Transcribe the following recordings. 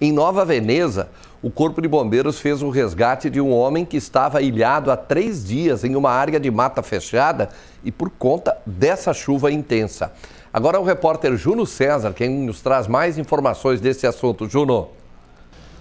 Em Nova Veneza, o Corpo de Bombeiros fez o resgate de um homem que estava ilhado há três dias em uma área de mata fechada e por conta dessa chuva intensa. Agora o repórter Juno César quem nos traz mais informações desse assunto. Juno.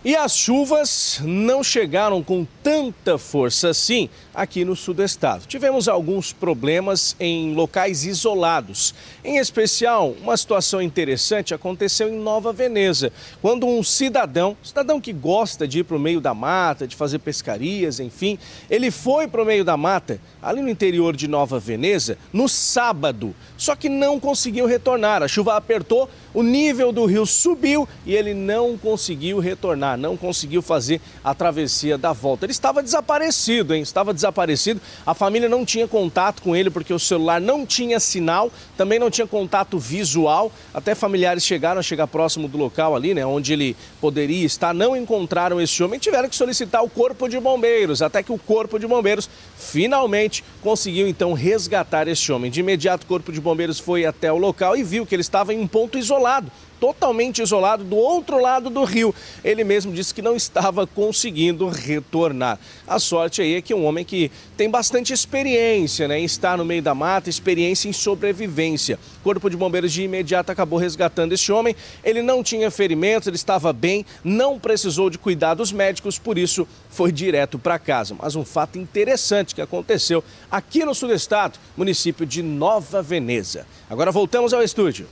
E as chuvas não chegaram com tanta força assim aqui no sul do estado. Tivemos alguns problemas em locais isolados. Em especial, uma situação interessante aconteceu em Nova Veneza, quando um cidadão, cidadão que gosta de ir para o meio da mata, de fazer pescarias, enfim, ele foi para o meio da mata, ali no interior de Nova Veneza, no sábado, só que não conseguiu retornar. A chuva apertou, o nível do rio subiu e ele não conseguiu retornar não conseguiu fazer a travessia da volta. Ele estava desaparecido, hein? Estava desaparecido. A família não tinha contato com ele porque o celular não tinha sinal, também não tinha contato visual. Até familiares chegaram a chegar próximo do local ali, né, onde ele poderia estar, não encontraram esse homem e tiveram que solicitar o corpo de bombeiros, até que o corpo de bombeiros finalmente conseguiu então resgatar esse homem. De imediato, o corpo de bombeiros foi até o local e viu que ele estava em um ponto isolado, totalmente isolado do outro lado do rio. Ele mesmo mesmo disse que não estava conseguindo retornar. A sorte aí é que um homem que tem bastante experiência né, em estar no meio da mata, experiência em sobrevivência. O Corpo de Bombeiros de imediato acabou resgatando este homem. Ele não tinha ferimentos, ele estava bem, não precisou de cuidados médicos, por isso foi direto para casa. Mas um fato interessante que aconteceu aqui no sul do estado, município de Nova Veneza. Agora voltamos ao estúdio.